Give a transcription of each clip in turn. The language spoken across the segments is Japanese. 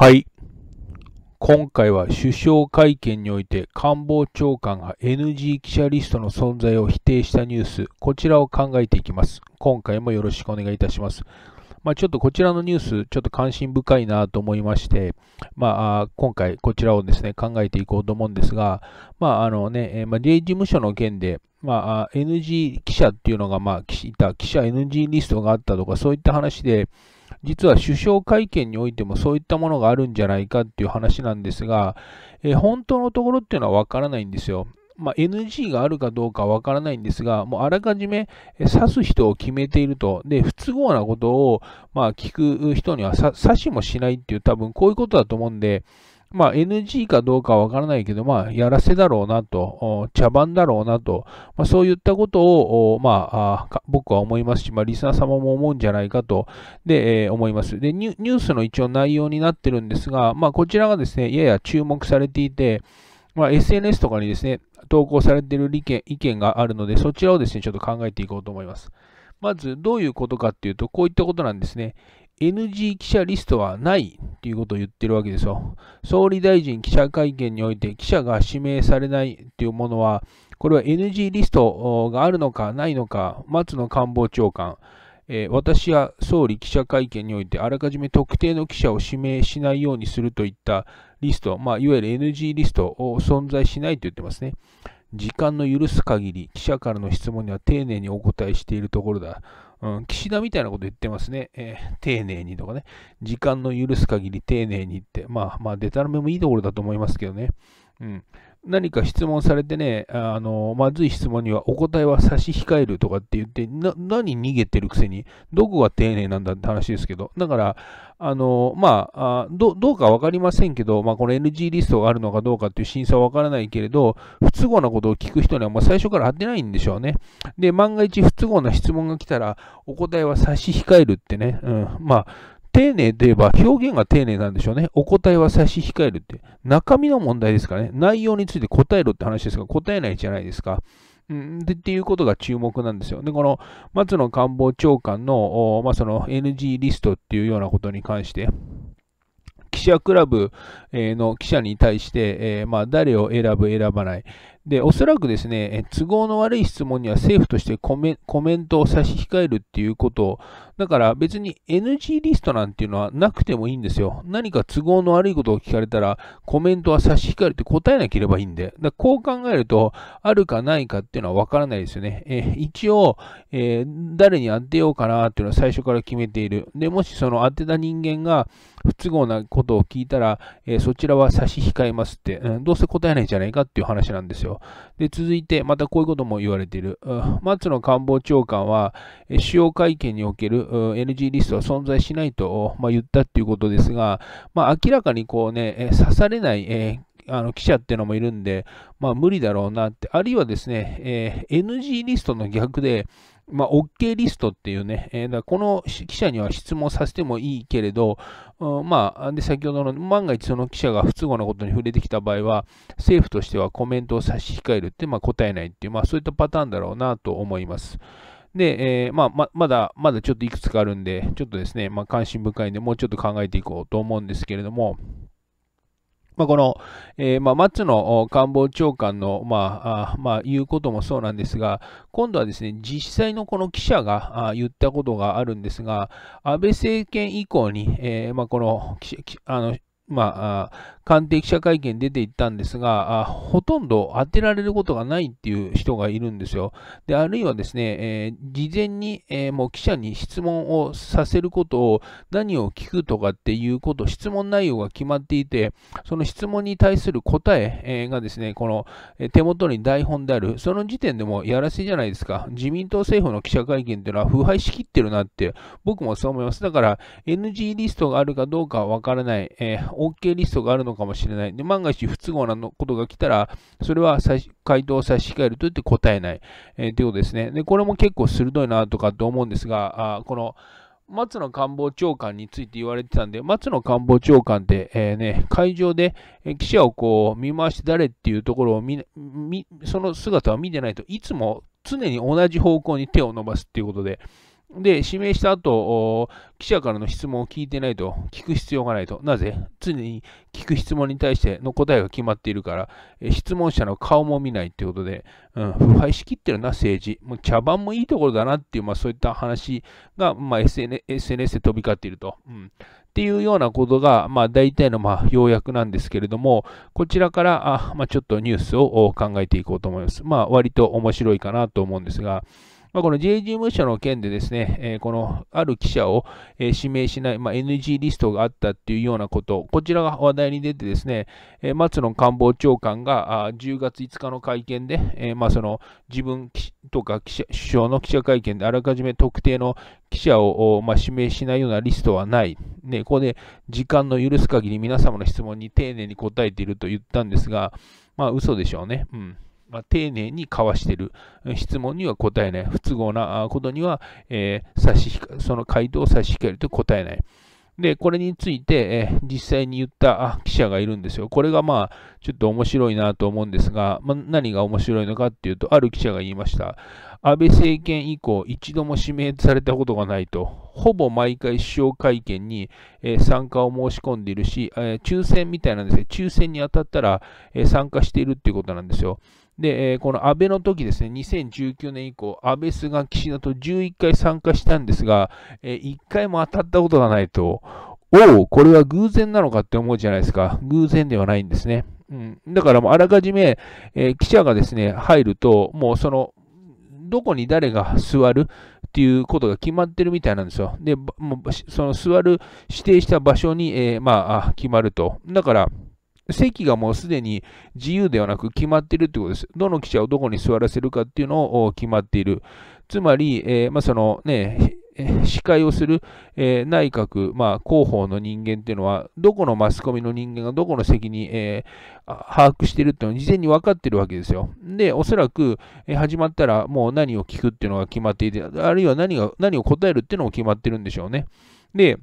はい。今回は首相会見において官房長官が NG 記者リストの存在を否定したニュース、こちらを考えていきます。今回もよろしくお願いいたします。まあ、ちょっとこちらのニュース、ちょっと関心深いなと思いまして、まあ、今回こちらをですね、考えていこうと思うんですが、まあ、あのね、えまあ、J 事務所の件で、まあ、NG 記者っていうのが、まあ、いた記者 NG リストがあったとか、そういった話で、実は首相会見においてもそういったものがあるんじゃないかっていう話なんですが、えー、本当のところっていうのはわからないんですよ。まあ、NG があるかどうかわからないんですが、もうあらかじめ刺す人を決めていると、で、不都合なことを、まあ、聞く人には刺しもしないっていう、多分こういうことだと思うんで、まあ、NG かどうかはわからないけど、まあ、やらせだろうなと、茶番だろうなと、まあ、そういったことを、まあ、僕は思いますし、まあ、リスナー様も思うんじゃないかと、で、えー、思います。でニュ、ースの一応内容になってるんですが、まあ、こちらがですね、やや注目されていて、まあ、SNS とかにですね、投稿されている意見があるので、そちらをですね、ちょっと考えていこうと思います。まず、どういうことかっていうと、こういったことなんですね。NG 記者リストはないということを言ってるわけですよ。総理大臣記者会見において記者が指名されないというものは、これは NG リストがあるのかないのか、松野官房長官、えー、私は総理記者会見においてあらかじめ特定の記者を指名しないようにするといったリスト、まあ、いわゆる NG リストを存在しないと言ってますね。時間の許す限り記者からの質問には丁寧にお答えしているところだ。うん、岸田みたいなこと言ってますね。えー、丁寧にとかね。時間の許す限り丁寧にって。まあまあ、デタラメもいいところだと思いますけどね。うん。何か質問されてね、あの、まずい質問にはお答えは差し控えるとかって言って、な、何逃げてるくせに、どこが丁寧なんだって話ですけど、だから、あの、まあ、あどどうかわかりませんけど、まあ、この NG リストがあるのかどうかっていう審査はわからないけれど、不都合なことを聞く人には、最初から当てないんでしょうね。で、万が一不都合な質問が来たら、お答えは差し控えるってね、うん、まあ、丁寧で言えば表現が丁寧なんでしょうね。お答えは差し控えるって。中身の問題ですかね。内容について答えろって話ですが、答えないじゃないですか。うんでっていうことが注目なんですよ。で、この松野官房長官の,、まあ、その NG リストっていうようなことに関して、記者クラブの記者に対して、えまあ、誰を選ぶ、選ばない、で、おそらくですね、都合の悪い質問には政府としてコメントを差し控えるっていうことを、だから別に NG リストなんていうのはなくてもいいんですよ。何か都合の悪いことを聞かれたら、コメントは差し控えるって答えなければいいんで、だこう考えると、あるかないかっていうのはわからないですよね。え一応、えー、誰に当てようかなっていうのは最初から決めている。で、もしその当てた人間が、不都合なことを聞いたら、えー、そちらは差し控えますって、うん、どうせ答えないんじゃないかっていう話なんですよ。で、続いて、またこういうことも言われている。松野官房長官は、主要会見における NG リストは存在しないと、まあ、言ったっていうことですが、まあ、明らかにこうね、刺されない、えーあの記者っていうのもいるんで、まあ、無理だろうなって、あるいはですね、えー、NG リストの逆で、まあ、OK リストっていうね、えー、だこの記者には質問させてもいいけれど、うん、まあ、で、先ほどの万が一その記者が不都合なことに触れてきた場合は、政府としてはコメントを差し控えるって、まあ、答えないっていう、まあ、そういったパターンだろうなと思います。で、えー、まあ、ま、まだ、まだちょっといくつかあるんで、ちょっとですね、まあ、関心深いんで、もうちょっと考えていこうと思うんですけれども、まあ、この、えー、まあ、松野官房長官の、まあ、まあ、言うこともそうなんですが、今度はですね、実際のこの記者が言ったことがあるんですが、安倍政権以降に、えー、まあ、この、あの、まあ、官邸記者会見出ていったんですが、ほとんど当てられることがないっていう人がいるんですよ。で、あるいはですね、えー、事前に、えー、もう記者に質問をさせることを、何を聞くとかっていうこと、質問内容が決まっていて、その質問に対する答ええー、がですね、この手元に台本である、その時点でもやらせじゃないですか。自民党政府の記者会見っていうのは腐敗しきってるなって、僕もそう思います。だから、NG リストがあるかどうかはわからない、えー OK リストがあるのかもしれない。で、万が一不都合なことが来たら、それは回答を差し控えると言って答えない、えー、ということですね。で、これも結構鋭いなとかと思うんですが、あこの、松野官房長官について言われてたんで、松野官房長官って、えー、ね、会場で記者をこう見回して誰っていうところを見、その姿を見てないといつも常に同じ方向に手を伸ばすっていうことで、で、指名した後、記者からの質問を聞いてないと、聞く必要がないと。なぜ常に聞く質問に対しての答えが決まっているから、質問者の顔も見ないってことで、うん、腐敗しきってるな、政治。もう茶番もいいところだなっていう、まあそういった話が、まあ SN、SNS で飛び交っていると。うんっていうようなことが、まあ、大体のまあ要約なんですけれども、こちらからあ、まあ、ちょっとニュースを考えていこうと思います。まあ、割と面白いかなと思うんですが、まあ、この J 事務所の件でですね、えー、このある記者を、えー、指名しない、まあ、NG リストがあったっていうようなこと、こちらが話題に出てですね、えー、松野官房長官があ10月5日の会見で、えまあ、その自分とか記者首相の記者会見であらかじめ特定の記者を、まあ、指名しないようなリストはない、ね、ここで時間の許す限り皆様の質問に丁寧に答えていると言ったんですが、まあ、嘘でしょうね。うんまあ、丁寧に交わしている、質問には答えない、不都合なことには、えー、差しその回答を差し控えると答えない。で、これについて、えー、実際に言った記者がいるんですよ。これがまあ、ちょっと面白いなと思うんですが、まあ、何が面白いのかっていうと、ある記者が言いました。安倍政権以降、一度も指名されたことがないと。ほぼ毎回首相会見に、え参加を申し込んでいるし、え抽選みたいなんですね、抽選に当たったら、え参加しているっていうことなんですよ。で、えこの安倍の時ですね、2019年以降、安倍、菅、岸田と11回参加したんですが、え1回も当たったことがないと、おお、これは偶然なのかって思うじゃないですか。偶然ではないんですね。うん、だからもうあらかじめ、え記者がですね、入ると、もうその、どこに誰が座る、っていうことが決まってるみたいなんですよ。で、もうその座る指定した場所に、えー、まあ、決まると。だから、席がもうすでに自由ではなく決まってるってことです。どの記者をどこに座らせるかっていうのを決まっている。つまり、えー、まあ、そのね、司会をする、えー、内閣、まあ、広報の人間っていうのは、どこのマスコミの人間がどこの席に、えー、把握してるっていうのは事前に分かってるわけですよ。で、おそらく、えー、始まったらもう何を聞くっていうのが決まっていて、あるいは何が何を答えるっていうのも決まってるんでしょうね。で、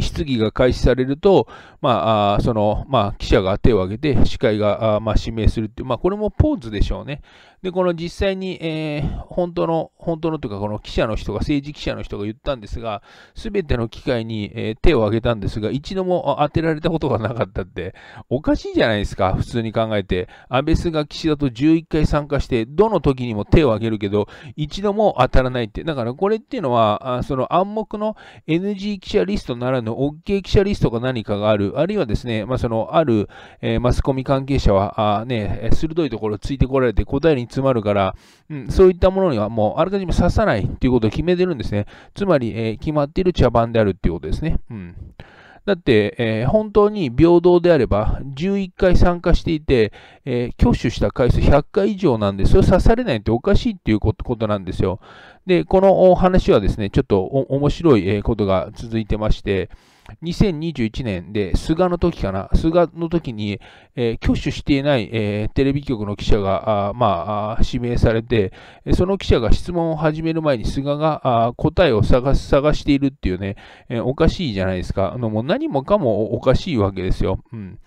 質疑が開始されると、まあ、その、まあ、記者が手を挙げて、司会が、まあ、指名するっていう、まあ、これもポーズでしょうね。で、この実際に、えー、本当の本当のというか、この記者の人が、政治記者の人が言ったんですが、すべての機会に、えー、手を挙げたんですが、一度も当てられたことがなかったって、おかしいじゃないですか、普通に考えて。安倍菅岸田と11回参加して、どの時にも手を挙げるけど、一度も当たらないって。だからこれっていうのは、あその暗黙の NG 記者リストならぬ OK 記者リストが何かがある、あるいはですね、まあ、その、ある、えー、マスコミ関係者は、あね、鋭いところついてこられて答えに詰まるから、うん、そういったものにはもう、あらにも刺さないっていうことを決めてるんですね。つまり、えー、決まっている茶番であるっていうことですね。うん。だって、えー、本当に平等であれば、11回参加していて、えー、挙手した回数100回以上なんで、それ刺されないっておかしいっていうことなんですよ。で、この話はですね、ちょっと面白いことが続いてまして、2021年で菅の時かな、菅の時に、えー、挙手していない、えー、テレビ局の記者が、あまあ、指名されて、その記者が質問を始める前に菅があ答えを探探しているっていうね、えー、おかしいじゃないですか。あのもう何もかもおかしいわけですよ。うん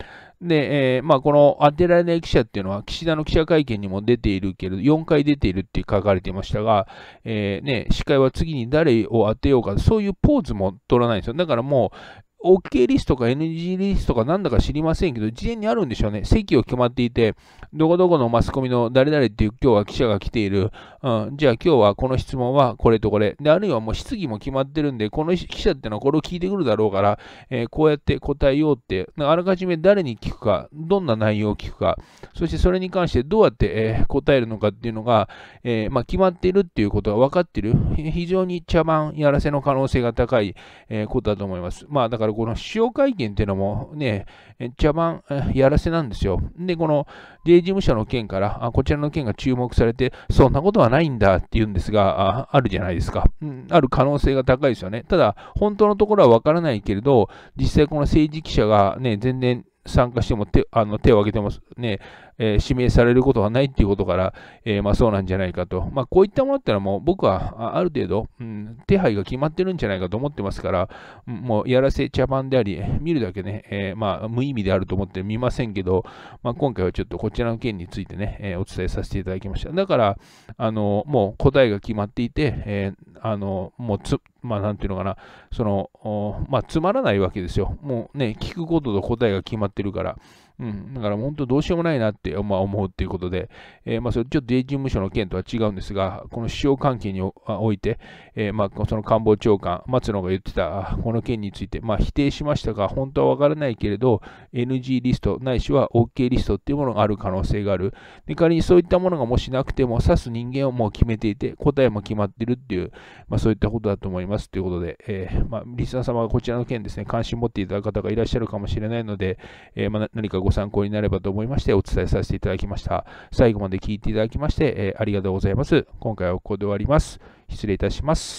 で、えー、まあ、この当てられない記者っていうのは、岸田の記者会見にも出ているけれど、4回出ているって書かれていましたが、えー、ね、司会は次に誰を当てようか、そういうポーズも取らないんですよ。だからもう、OK リストか NG リストかなんだか知りませんけど、事前にあるんでしょうね。席を決まっていて、どこどこのマスコミの誰々っていう今日は記者が来ている。うん、じゃあ今日はこの質問はこれとこれ。で、あるいはもう質疑も決まってるんで、この記者ってのはこれを聞いてくるだろうから、えー、こうやって答えようって、あらかじめ誰に聞くか、どんな内容を聞くか、そしてそれに関してどうやって、えー、答えるのかっていうのが、えー、まあ、決まっているっていうことが分かっている。非常に茶番やらせの可能性が高い、えことだと思います。まあだからこの使用会見っていうのもね、茶番、やらせなんですよ。で、この J 事務所の件から、あこちらの件が注目されて、そんなことはないんだって言うんですが、ああるじゃないですか、うん。ある可能性が高いですよね。ただ、本当のところはわからないけれど、実際この政治記者がね、全然参加しても手あの手を挙げてますね、え指名されることはないっていうことから、えまあ、そうなんじゃないかと。まあ、こういったものってのはもう僕はある程度、うん、手配が決まってるんじゃないかと思ってますから、もうやらせ茶番であり、見るだけね、えまあ、無意味であると思って見ませんけど、まあ、今回はちょっとこちらの件についてね、えお伝えさせていただきました。だから、あのもう答えが決まっていて、えあのもうつ、まあ、なんていうのかな、その、まあ、つまらないわけですよ。もうね、聞くことと答えが決まってるから。うん。だから本当どうしようもないなって、まあ、思うっていうことで、えー、まあ、それちょっと税事務所の件とは違うんですが、この首相関係において、えー、まあ、その官房長官、松野が言ってたこの件について、まあ、否定しましたが、本当はわからないけれど、NG リストないしは OK リストっていうものがある可能性がある。で、仮にそういったものがもしなくても、指す人間をもう決めていて、答えも決まってるっていう、まあ、そういったことだと思いますということで、えー、まあ、リスナー様がこちらの件ですね、関心持っていただく方がいらっしゃるかもしれないので、えまあ、何かごご参考になればと思いましてお伝えさせていただきました。最後まで聞いていただきまして、えありがとうございます。今回はここで終わります。失礼いたします。